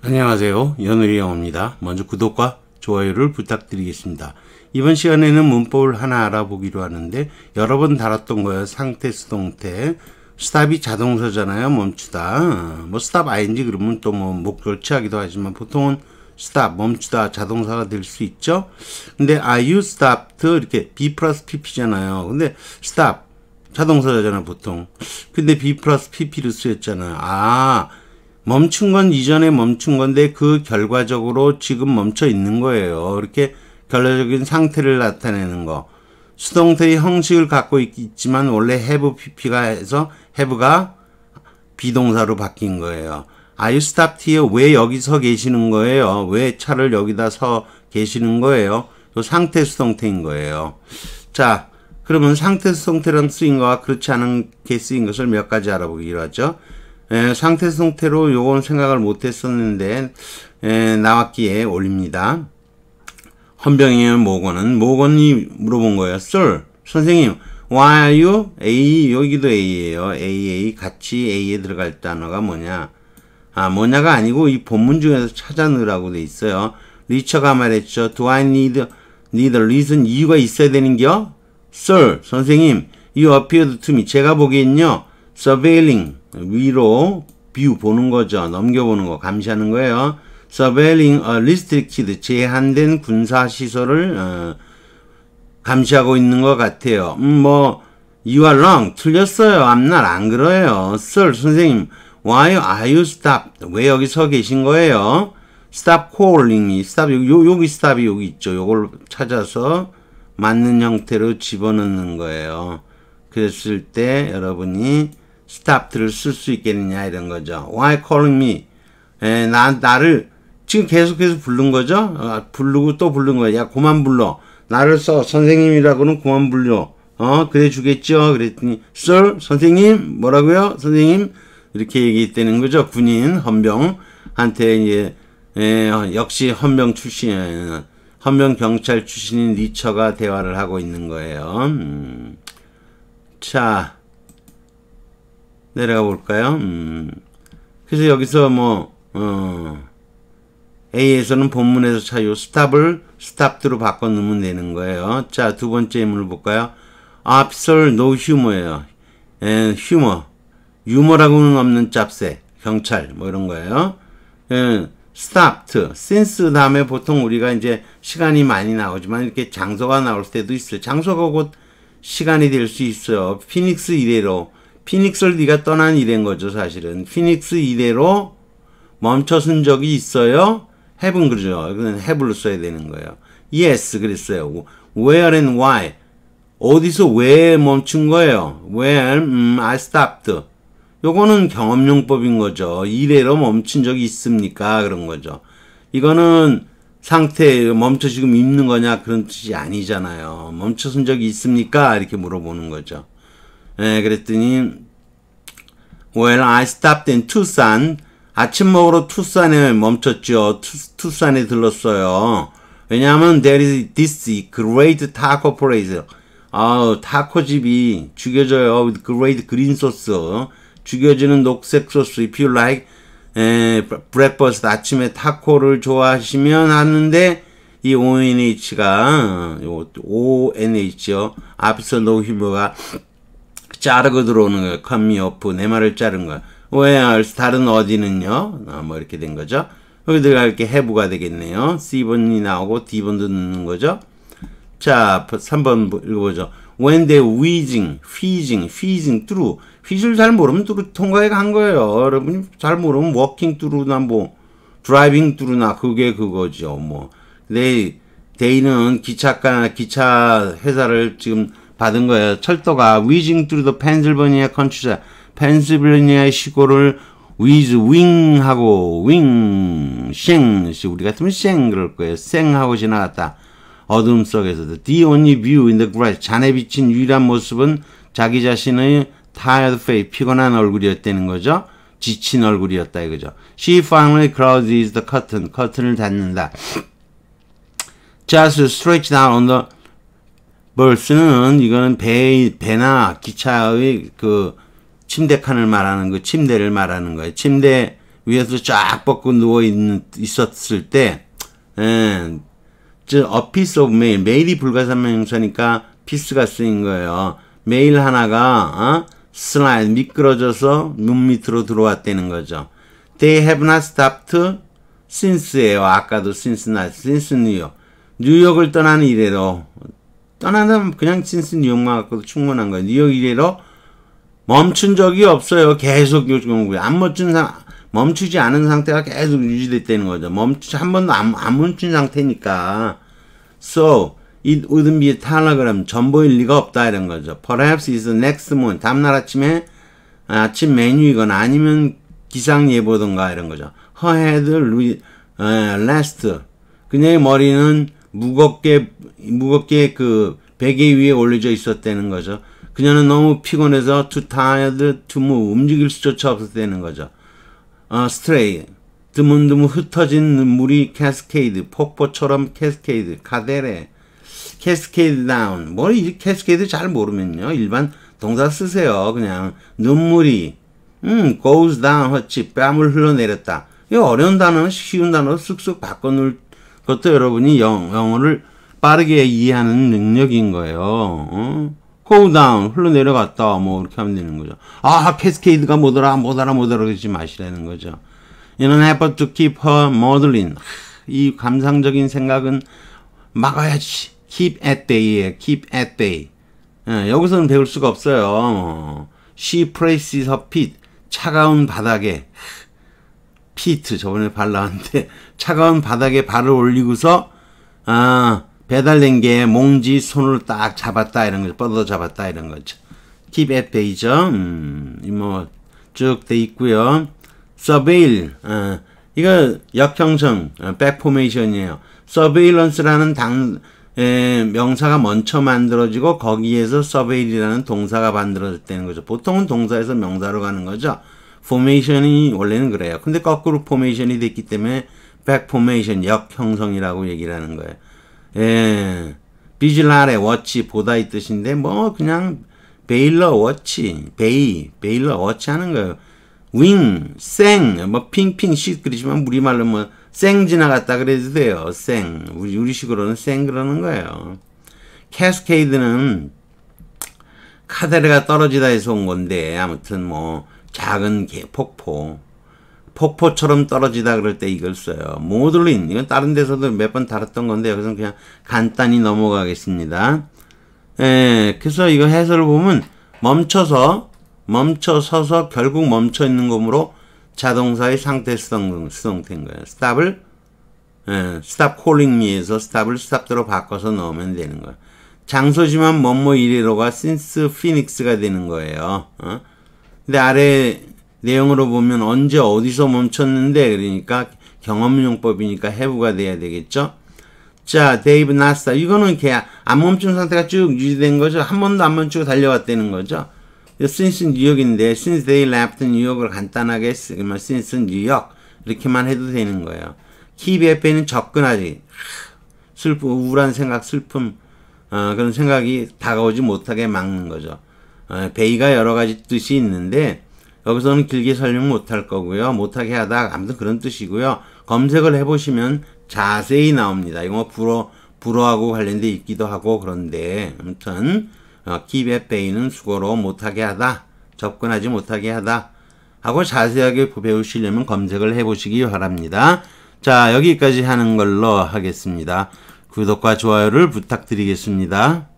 안녕하세요. 연우리 영어입니다. 먼저 구독과 좋아요를 부탁드리겠습니다. 이번 시간에는 문법을 하나 알아보기로 하는데 여러 번 다뤘던 거예요. 상태, 수동태. 스탑이 자동서잖아요. 멈추다. 뭐 스탑 아닌지 그러면 또 뭐 목적을 취하기도 하지만 보통은 스탑, 멈추다, 자동사가 될 수 있죠. 근데 are you stopped? 이렇게 B 플러스 PP잖아요. 근데 stop, 자동사잖아요. 보통. 근데 B 플러스 p p 를 쓰였잖아요. 아, 멈춘 건 이전에 멈춘 건데 그 결과적으로 지금 멈춰 있는 거예요. 이렇게 결과적인 상태를 나타내는 거. 수동태의 형식을 갖고 있지만 원래 have pp가 해서 have가 비동사로 바뀐 거예요. 아이 s t o p here? 왜 여기 서 계시는 거예요? 왜 차를 여기다 서 계시는 거예요? 또 상태 수동태인 거예요. 자, 그러면 상태 수동태란 쓰인 거와 그렇지 않은 게 쓰인 것을 몇 가지 알아보기로 하죠. 에, 예, 상태 상태로 요건 생각을 못 했었는데 에, 예, 나왔기에 올립니다. 헌병이면 모건은 모건이 물어본 거예요. Sir, 선생님, why are you? A, 여기도 A예요. AA, 같이 A에 들어갈 단어가 뭐냐? 아, 뭐냐가 아니고 이 본문 중에서 찾아 넣라고돼 있어요. 리처가 말했죠. Do I need, need a reason? 이유가 있어야 되는겨? Sir, 선생님, you appeared to me. 제가 보기엔요, surveilling, 위로 뷰 보는 거죠. 넘겨보는 거 감시하는 거예요. surveilling a restricted 제한된 군사 시설을 어, 감시하고 있는 것 같아요. 음, 뭐 you are wrong 틀렸어요. 앞날 안 그래요. sir 선생님 why are you stopped? 왜 여기 서 계신 거예요? stop calling이 stop 요, 여기 stop이 여기 있죠. 요걸 찾아서 맞는 형태로 집어넣는 거예요. 그랬을 때 여러분이 스탑들를쓸수 있겠느냐 이런 거죠. Why calling me? 에, 예, 나, 나를 지금 계속해서 부른 거죠. 어, 부르고 또 부른 거야. 야 그만 불러. 나를 써 선생님이라고는 그만 불러어 그래 주겠죠. 그랬더니 sir 선생님 뭐라고요? 선생님 이렇게 얘기했다는 거죠. 군인 헌병한테 이제 에, 예, 역시 헌병 출신 헌병 경찰 출신인 리처가 대화를 하고 있는 거예요. 음. 자. 내려가 볼까요? 음. 그래서 여기서 뭐 어, A에서는 본문에서 차요 스탑을 스탑드로 바꿔 넣으면 되는 거예요. 자, 두 번째 인물 볼까요? 앞설 노 휴머예요. 에, 휴머. 유머라고는 없는 짭새. 경찰 뭐 이런 거예요. 에, 예, stopped, since 다음에 보통 우리가 이제 시간이 많이 나오지만 이렇게 장소가 나올 때도 있어요. 장소가 곧 시간이 될 수 있어요. 피닉스 이래로 피닉스를 네가 떠난 이래인 거죠, 사실은. 피닉스 이래로 멈춰선 적이 있어요? 해븐 그러죠. 그건 해블로 써야 되는 거예요. yes 그랬어요. where and why. 어디서 왜 멈춘 거예요? where, 음, I stopped. 요거는 경험용법인 거죠. 이래로 멈춘 적이 있습니까? 그런 거죠. 이거는 상태 멈춰 지금 있는 거냐 그런 뜻이 아니잖아요. 멈춰선 적이 있습니까? 이렇게 물어보는 거죠. 에, 그랬더니 Well, I stopped in Tucson. 아침 먹으러 투싼에 멈췄죠. 투, 싼에 들렀어요. 왜냐하면 there is this great taco place. 아, 타코집이 죽여져요. with great green sauce. 죽여지는 녹색 소스. if you like 에, breakfast 아침에 타코를 좋아하시면 하는데 이 ONH가 요 ONH요. 앞서 노히브가 자르고 들어오는 거예요. 컴미오프 내 말을 자른 거예요 h e r 다른 어디는요? 아, 뭐 이렇게 된 거죠. 여기 들어가 이렇게 해부가 되겠네요. C번이 나오고 D번도 넣는 거죠. 자, 3번 읽어보죠. When they whizzing, whizzing, whizzing through. 휘즈를 잘 모르면 through 통과해 간 거예요. 여러분이 잘 모르면 walking through나 뭐 driving through나 그게 그거죠. 뭐. 근데 데이는 기차가 기차 회사를 지금 받은 거예요. 철도가 위징 뚜루더 펜실버니아컨츄리자 펜실베니아의 시골을 위즈 윙하고 윙, 쌩, 우리 같으면 쌩 그럴 거예요. 쌩하고 지나갔다. 어둠 속에서도 The only view in the grass, 잔에 비친 유일한 모습은 자기 자신의 tired face, 피곤한 얼굴이었다는 거죠. 지친 얼굴이었다 이거죠. She finally closes the curtain, 커튼을 닫는다. Just stretch down on the 벌스는 이거는 배, 배나 기차의 그 침대칸을 말하는 그 침대를 말하는 거예요. 침대 위에서 쫙벗고 누워 있는, 있었을 때, 예, 즉, a piece of mail. 메일이 불가사명사니까 피스가 쓰인 거예요. 메일 하나가, 어? 슬라이 미끄러져서 눈 밑으로 들어왔다는 거죠. They have not stopped since예요. 아까도 since not, since New York. 뉴욕을 떠난 이래로 떠나는 그냥 찐스 뉴욕만 갖고도 충분한 거예요. 뉴욕 이래로 멈춘 적이 없어요. 계속 요즘 안 멈춘 상 멈추지 않은 상태가 계속 유지됐다는 거죠. 멈추 한 번도 안, 안 멈춘 상태니까. So it wouldn't be a telegram. 전보일 리가 없다 이런 거죠. Perhaps is the next moon. 다음날 아침에 아, 아침 메뉴이거나 아니면 기상 예보든가 이런 거죠. Her head 어, l a s t 그녀의 머리는 무겁게 무겁게 그 베개 위에 올려져 있었다는 거죠. 그녀는 너무 피곤해서 too tired to move 움직일 수조차 없었다는 거죠. 어, stray 드문드문 흩어진 물이 캐스케이드 폭포처럼 캐스케이드 카데레 캐스케이드 다운 뭐 캐스케이드 잘 모르면요 일반 동사 쓰세요 그냥 눈물이 음 goes down 허치 뺨을 흘러내렸다 이 어려운 단어 쉬운 단어 쓱쓱 바꿔놓을 그것도 여러분이 영, 어를 빠르게 이해하는 능력인 거예요. 어? c o o down, 흘러내려갔다. 뭐, 이렇게 하면 되는 거죠. 아, 패스케이드가못 알아, 못 알아, 못 알아, 그러지 마시라는 거죠. In an effort to keep her modeling. 이 감상적인 생각은 막아야지. keep at day에, keep at day. 예, 여기서는 배울 수가 없어요. 어. She praises her feet. 차가운 바닥에. 피트 저번에 발 나왔는데 차가운 바닥에 발을 올리고서 아 배달된 게 몽지 손을딱 잡았다 이런 거죠. 뻗어 잡았다 이런 거죠. Keep at bay죠. 음, 뭐쭉 돼 있고요. Surveil 아, 이거 역형성 백포메이션이에요. 아, Surveillance라는 당 에, 명사가 먼저 만들어지고 거기에서 surveil이라는 동사가 만들어졌다는 거죠. 보통은 동사에서 명사로 가는 거죠. 포메이션이 원래는 그래요. 근데 거꾸로 포메이션이 됐기 때문에 백 포메이션 역형성이라고 얘기를 하는 거예요. 예. 비질라레 워치 보다이 뜻인데 뭐 그냥 베일러 워치, 베이, 베일러 워치 하는 거예요. 윙, 생, 뭐 핑핑 씩 그러지만 우리말로 뭐생 지나갔다 그래도 돼요. 생. 우리, 우리식으로는 생 그러는 거예요. 캐스케이드는 카데르가 떨어지다 해서 온 건데 아무튼 뭐 작은 개, 폭포. 폭포처럼 떨어지다 그럴 때 이걸 써요. 모듈린. 이건 다른 데서도 몇 번 다뤘던 건데, 여기서 그냥 간단히 넘어가겠습니다. 예, 그래서 이거 해설을 보면 멈춰서, 멈춰서서 결국 멈춰 있는 거므로 자동사의 상태 수동, 수동태인 거예요. 스탑을, 예, stop calling me에서 stop을 stop대로 바꿔서 넣으면 되는 거예요. 장소지만 뭐뭐 이래로가 since phoenix가 되는 거예요. 어? 근데 아래 내용으로 보면 언제 어디서 멈췄는데 그러니까 경험용법이니까 해부가 돼야 되겠죠. 자, 데이브 나스타. 이거는 이렇게 안 멈춘 상태가 쭉 유지된 거죠. 한 번도 안 멈추고 달려왔다는 거죠. since 뉴욕인데 since they left 뉴욕을 간단하게 쓰면 since 뉴욕 이렇게만 해도 되는 거예요. keep 앞에는 접근하지. 슬프 우울한 생각, 슬픔 어, 그런 생각이 다가오지 못하게 막는 거죠. 아, 베이가 여러 가지 뜻이 있는데 여기서는 길게 설명 못할 거고요. 못하게 하다 아무튼 그런 뜻이고요. 검색을 해보시면 자세히 나옵니다. 이거 뭐 불어 불어하고 관련돼 있기도 하고 그런데 아무튼 어, 킵의 베이는 수고로 못하게 하다 접근하지 못하게 하다 하고 자세하게 배우시려면 검색을 해보시기 바랍니다. 자 여기까지 하는 걸로 하겠습니다. 구독과 좋아요를 부탁드리겠습니다.